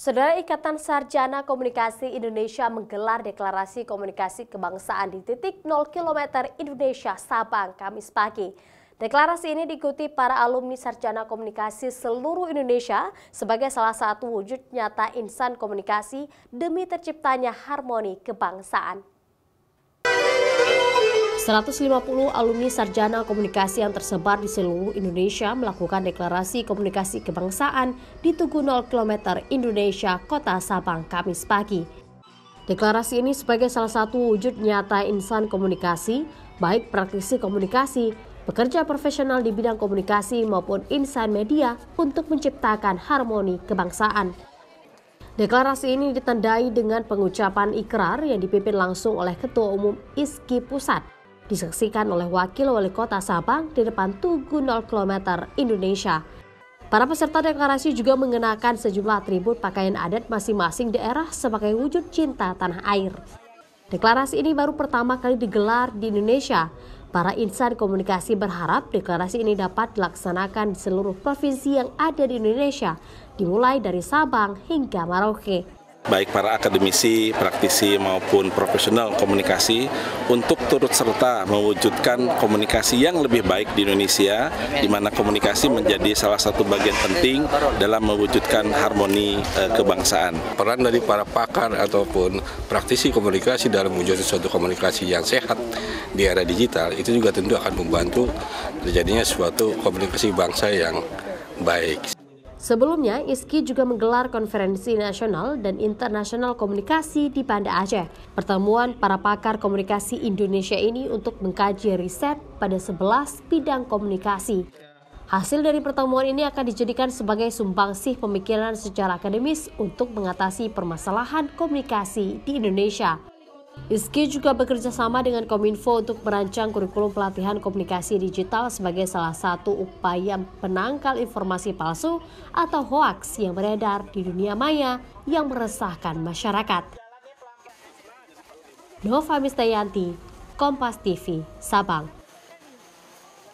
Saudara Ikatan Sarjana Komunikasi Indonesia menggelar deklarasi komunikasi kebangsaan di titik 0 km Indonesia Sabang Kamis pagi. Deklarasi ini diikuti para alumni Sarjana Komunikasi seluruh Indonesia sebagai salah satu wujud nyata insan komunikasi demi terciptanya harmoni kebangsaan. 150 alumni sarjana komunikasi yang tersebar di seluruh Indonesia melakukan deklarasi komunikasi kebangsaan di Tugu 0 km Indonesia, Kota Sabang, Kamis pagi. Deklarasi ini sebagai salah satu wujud nyata insan komunikasi, baik praktisi komunikasi, pekerja profesional di bidang komunikasi maupun insan media untuk menciptakan harmoni kebangsaan. Deklarasi ini ditandai dengan pengucapan ikrar yang dipimpin langsung oleh Ketua Umum ISKI Pusat, disaksikan oleh Wakil Wali Kota Sabang di depan Tugu 0 km Indonesia. Para peserta deklarasi juga mengenakan sejumlah atribut pakaian adat masing-masing daerah sebagai wujud cinta tanah air. Deklarasi ini baru pertama kali digelar di Indonesia. Para insan komunikasi berharap deklarasi ini dapat dilaksanakan di seluruh provinsi yang ada di Indonesia, dimulai dari Sabang hingga Merauke baik para akademisi, praktisi maupun profesional komunikasi untuk turut serta mewujudkan komunikasi yang lebih baik di Indonesia di mana komunikasi menjadi salah satu bagian penting dalam mewujudkan harmoni eh, kebangsaan. Peran dari para pakar ataupun praktisi komunikasi dalam mewujudkan suatu komunikasi yang sehat di era digital itu juga tentu akan membantu terjadinya suatu komunikasi bangsa yang baik. Sebelumnya, ISKI juga menggelar konferensi nasional dan internasional komunikasi di Banda Aceh. Pertemuan para pakar komunikasi Indonesia ini untuk mengkaji riset pada 11 bidang komunikasi. Hasil dari pertemuan ini akan dijadikan sebagai sumbangsih pemikiran secara akademis untuk mengatasi permasalahan komunikasi di Indonesia. ISKI juga bekerja sama dengan Kominfo untuk merancang kurikulum pelatihan komunikasi digital sebagai salah satu upaya penangkal informasi palsu atau hoaks yang beredar di dunia maya yang meresahkan masyarakat. Nova Mistayanti, Kompas TV, Sabang.